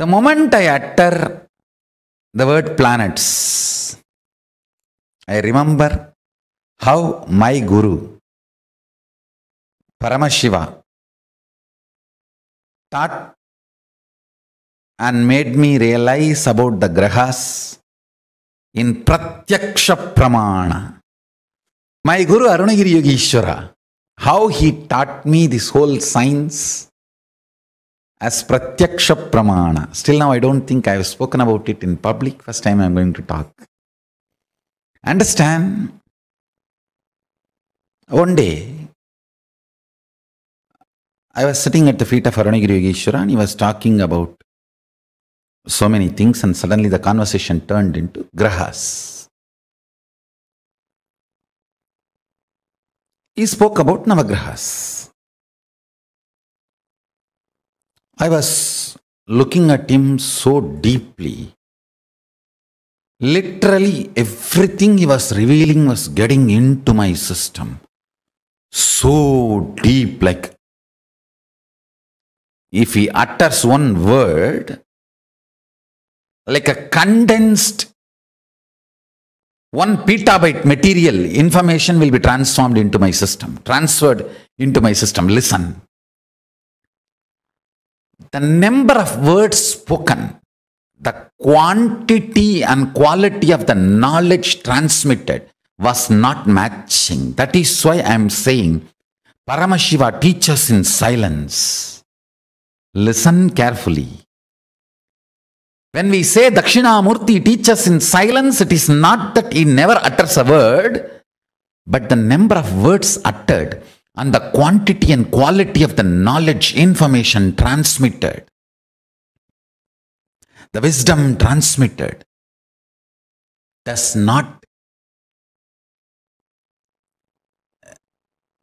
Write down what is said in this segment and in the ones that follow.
The moment I utter the word planets, I remember how my Guru, Paramashiva, taught and made me realize about the grahas in Pratyaksha Pramana. My Guru Arunagiri Yogeshwara, how he taught me this whole science as Pratyaksha Pramana. Still now, I don't think I have spoken about it in public. First time I am going to talk. Understand, one day, I was sitting at the feet of Arunagiri Yogeshwara and he was talking about so many things and suddenly the conversation turned into grahas. He spoke about Navagrahas. I was looking at him so deeply. Literally everything he was revealing was getting into my system. So deep, like if he utters one word, like a condensed one petabyte material information will be transformed into my system, transferred into my system. Listen the number of words spoken, the quantity and quality of the knowledge transmitted was not matching. That is why I am saying Paramashiva teaches in silence. Listen carefully. When we say Dakshinamurti teaches in silence, it is not that he never utters a word, but the number of words uttered and the quantity and quality of the knowledge information transmitted, the wisdom transmitted, does not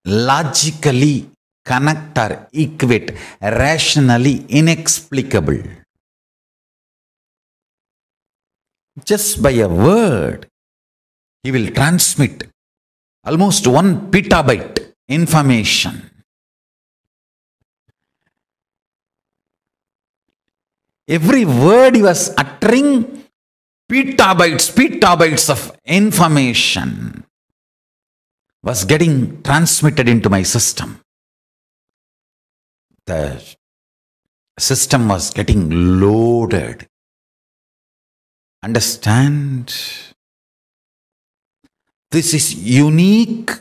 logically connect or equate, rationally inexplicable. Just by a word, he will transmit almost one petabyte information. Every word he was uttering, petabytes, petabytes of information was getting transmitted into my system. The system was getting loaded. Understand? This is unique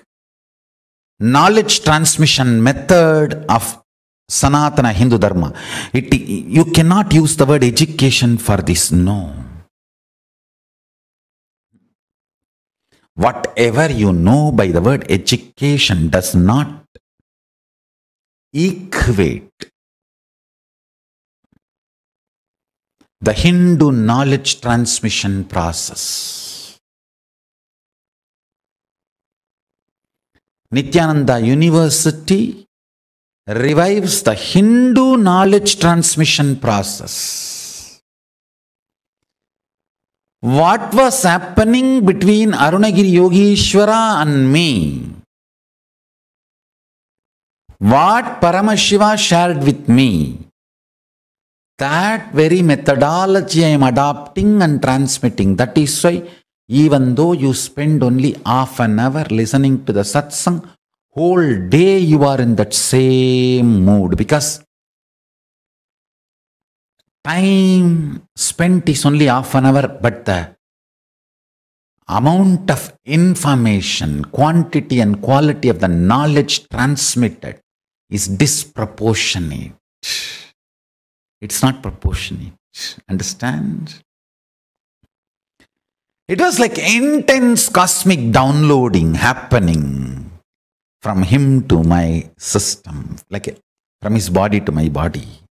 knowledge transmission method of Sanatana Hindu Dharma. It, you cannot use the word education for this. No. Whatever you know by the word education does not equate the Hindu knowledge transmission process. Nityananda University revives the Hindu knowledge transmission process. What was happening between Arunagiri Yogeshwara and me? What Paramashiva shared with me? That very methodology I am adopting and transmitting. That is why even though you spend only half an hour listening to the satsang, whole day you are in that same mood because time spent is only half an hour, but the amount of information, quantity, and quality of the knowledge transmitted is disproportionate. It's not proportionate. Understand? It was like intense cosmic downloading happening from him to my system, like from his body to my body.